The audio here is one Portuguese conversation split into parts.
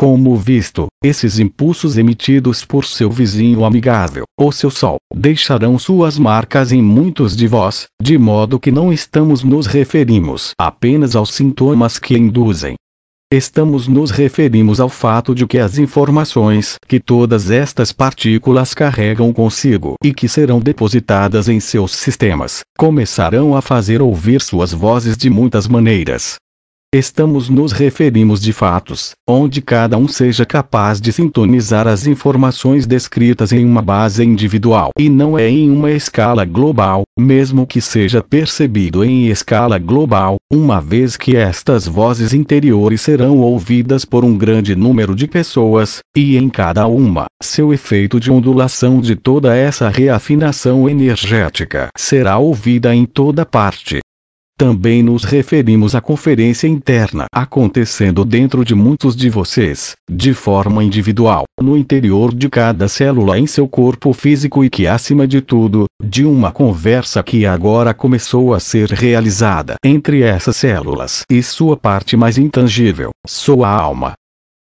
Como visto, esses impulsos emitidos por seu vizinho amigável, ou seu sol, deixarão suas marcas em muitos de vós, de modo que não estamos nos referimos apenas aos sintomas que induzem. Estamos nos referimos ao fato de que as informações que todas estas partículas carregam consigo e que serão depositadas em seus sistemas, começarão a fazer ouvir suas vozes de muitas maneiras, Estamos nos referimos de fatos, onde cada um seja capaz de sintonizar as informações descritas em uma base individual e não é em uma escala global, mesmo que seja percebido em escala global, uma vez que estas vozes interiores serão ouvidas por um grande número de pessoas, e em cada uma, seu efeito de ondulação de toda essa reafinação energética será ouvida em toda parte, também nos referimos à conferência interna acontecendo dentro de muitos de vocês, de forma individual, no interior de cada célula em seu corpo físico e que, acima de tudo, de uma conversa que agora começou a ser realizada entre essas células e sua parte mais intangível, sua alma,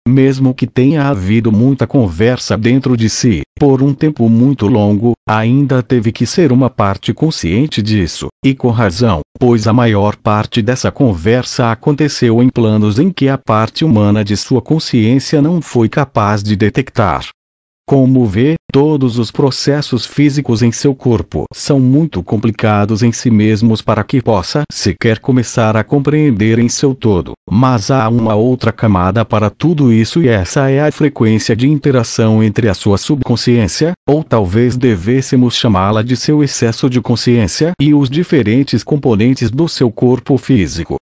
mesmo que tenha havido muita conversa dentro de si, por um tempo muito longo, ainda teve que ser uma parte consciente disso, e com razão, pois a maior parte dessa conversa aconteceu em planos em que a parte humana de sua consciência não foi capaz de detectar. Como vê, todos os processos físicos em seu corpo são muito complicados em si mesmos para que possa sequer começar a compreender em seu todo, mas há uma outra camada para tudo isso e essa é a frequência de interação entre a sua subconsciência, ou talvez devêssemos chamá-la de seu excesso de consciência, e os diferentes componentes do seu corpo físico.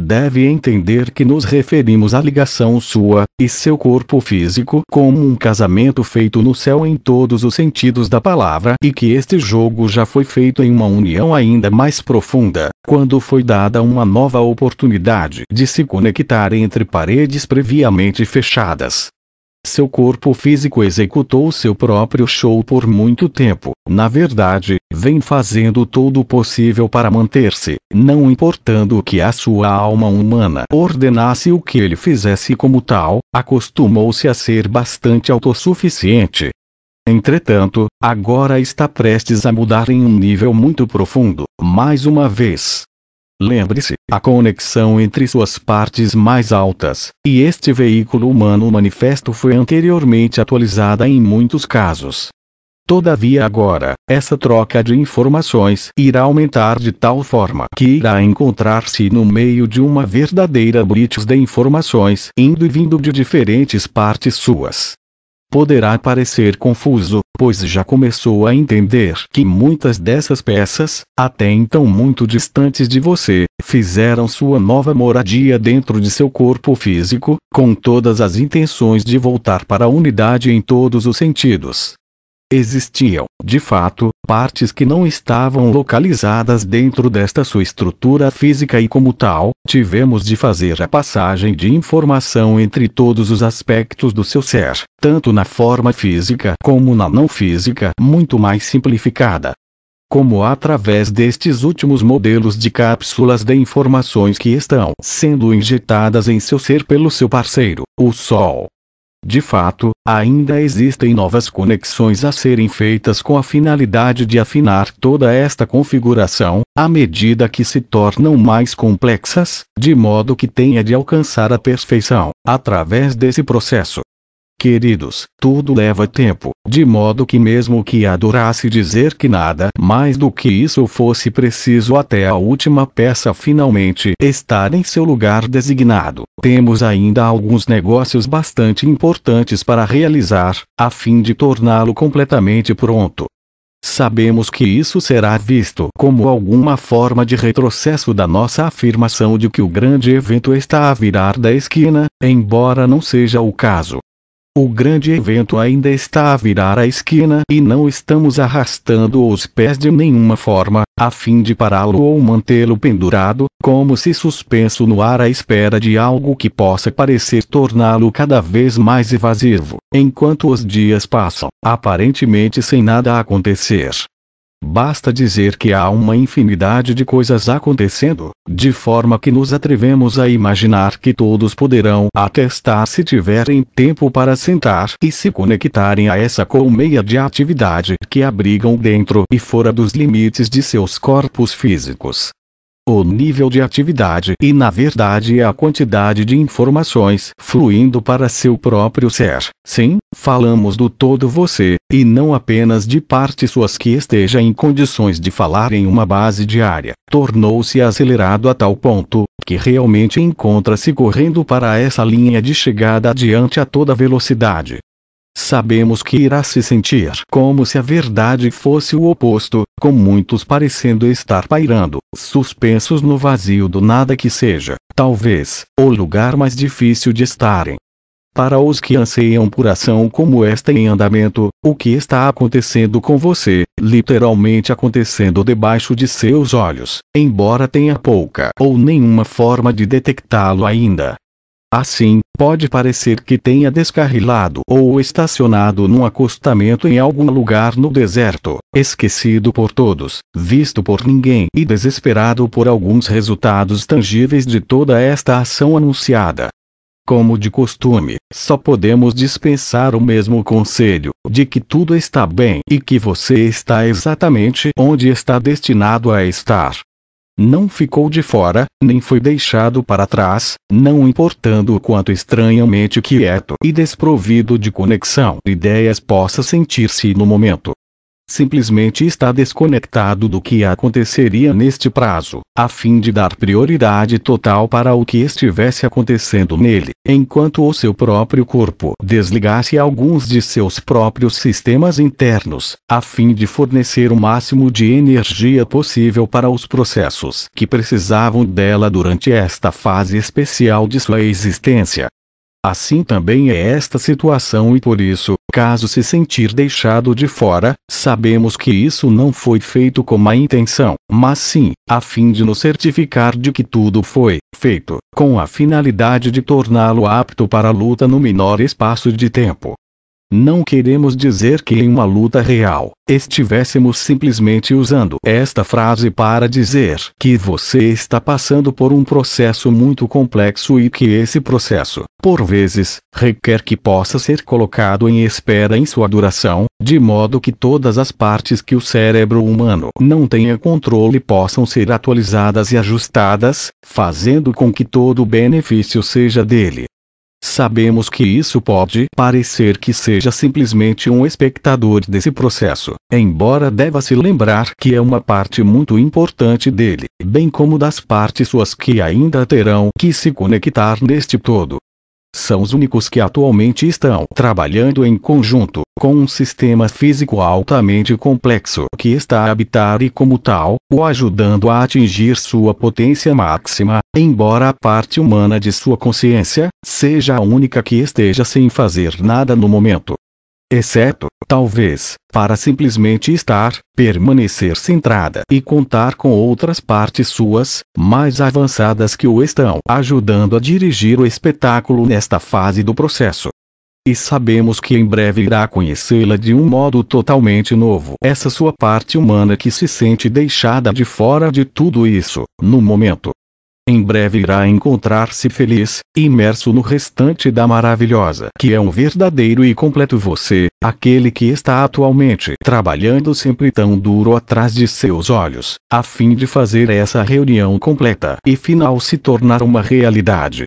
Deve entender que nos referimos à ligação sua e seu corpo físico como um casamento feito no céu em todos os sentidos da palavra e que este jogo já foi feito em uma união ainda mais profunda, quando foi dada uma nova oportunidade de se conectar entre paredes previamente fechadas. Seu corpo físico executou seu próprio show por muito tempo, na verdade, vem fazendo todo o possível para manter-se, não importando que a sua alma humana ordenasse o que ele fizesse como tal, acostumou-se a ser bastante autossuficiente. Entretanto, agora está prestes a mudar em um nível muito profundo, mais uma vez. Lembre-se, a conexão entre suas partes mais altas e este veículo humano manifesto foi anteriormente atualizada em muitos casos, Todavia agora, essa troca de informações irá aumentar de tal forma que irá encontrar-se no meio de uma verdadeira blitz de informações indo e vindo de diferentes partes suas. Poderá parecer confuso, pois já começou a entender que muitas dessas peças, até então muito distantes de você, fizeram sua nova moradia dentro de seu corpo físico, com todas as intenções de voltar para a unidade em todos os sentidos Existiam, de fato, partes que não estavam localizadas dentro desta sua estrutura física e, como tal, tivemos de fazer a passagem de informação entre todos os aspectos do seu ser, tanto na forma física como na não física, muito mais simplificada como através destes últimos modelos de cápsulas de informações que estão sendo injetadas em seu ser pelo seu parceiro, o Sol, de fato, ainda existem novas conexões a serem feitas com a finalidade de afinar toda esta configuração, à medida que se tornam mais complexas, de modo que tenha de alcançar a perfeição, através desse processo, Queridos, tudo leva tempo, de modo que mesmo que adorasse dizer que nada mais do que isso fosse preciso até a última peça finalmente estar em seu lugar designado, temos ainda alguns negócios bastante importantes para realizar, a fim de torná-lo completamente pronto. Sabemos que isso será visto como alguma forma de retrocesso da nossa afirmação de que o grande evento está a virar da esquina, embora não seja o caso. O grande evento ainda está a virar a esquina e não estamos arrastando os pés de nenhuma forma, a fim de pará-lo ou mantê-lo pendurado, como se suspenso no ar à espera de algo que possa parecer torná-lo cada vez mais evasivo, enquanto os dias passam, aparentemente sem nada acontecer. Basta dizer que há uma infinidade de coisas acontecendo, de forma que nos atrevemos a imaginar que todos poderão atestar se tiverem tempo para sentar e se conectarem a essa colmeia de atividade que abrigam dentro e fora dos limites de seus corpos físicos o nível de atividade e na verdade a quantidade de informações fluindo para seu próprio ser. Sim, falamos do todo você, e não apenas de parte suas que esteja em condições de falar em uma base diária. Tornou-se acelerado a tal ponto, que realmente encontra-se correndo para essa linha de chegada adiante a toda velocidade. Sabemos que irá se sentir como se a verdade fosse o oposto, com muitos parecendo estar pairando, suspensos no vazio do nada que seja, talvez, o lugar mais difícil de estarem. Para os que anseiam por ação como esta em andamento, o que está acontecendo com você, literalmente acontecendo debaixo de seus olhos, embora tenha pouca ou nenhuma forma de detectá-lo ainda. Assim, Pode parecer que tenha descarrilado ou estacionado num acostamento em algum lugar no deserto, esquecido por todos, visto por ninguém e desesperado por alguns resultados tangíveis de toda esta ação anunciada. Como de costume, só podemos dispensar o mesmo conselho de que tudo está bem e que você está exatamente onde está destinado a estar. Não ficou de fora, nem foi deixado para trás, não importando o quanto estranhamente quieto e desprovido de conexão ideias possa sentir-se no momento simplesmente está desconectado do que aconteceria neste prazo, a fim de dar prioridade total para o que estivesse acontecendo nele, enquanto o seu próprio corpo desligasse alguns de seus próprios sistemas internos, a fim de fornecer o máximo de energia possível para os processos que precisavam dela durante esta fase especial de sua existência. Assim também é esta situação e por isso, caso se sentir deixado de fora, sabemos que isso não foi feito com má intenção, mas sim, a fim de nos certificar de que tudo foi feito, com a finalidade de torná-lo apto para a luta no menor espaço de tempo. Não queremos dizer que em uma luta real, estivéssemos simplesmente usando esta frase para dizer que você está passando por um processo muito complexo e que esse processo, por vezes, requer que possa ser colocado em espera em sua duração, de modo que todas as partes que o cérebro humano não tenha controle possam ser atualizadas e ajustadas, fazendo com que todo o benefício seja dele. Sabemos que isso pode parecer que seja simplesmente um espectador desse processo, embora deva se lembrar que é uma parte muito importante dele, bem como das partes suas que ainda terão que se conectar neste todo são os únicos que atualmente estão trabalhando em conjunto com um sistema físico altamente complexo que está a habitar e, como tal, o ajudando a atingir sua potência máxima, embora a parte humana de sua consciência seja a única que esteja sem fazer nada no momento exceto, talvez, para simplesmente estar, permanecer centrada e contar com outras partes suas, mais avançadas que o estão ajudando a dirigir o espetáculo nesta fase do processo. E sabemos que em breve irá conhecê-la de um modo totalmente novo. Essa sua parte humana que se sente deixada de fora de tudo isso, no momento, em breve irá encontrar-se feliz, imerso no restante da maravilhosa que é um verdadeiro e completo você, aquele que está atualmente trabalhando sempre tão duro atrás de seus olhos, a fim de fazer essa reunião completa e final se tornar uma realidade.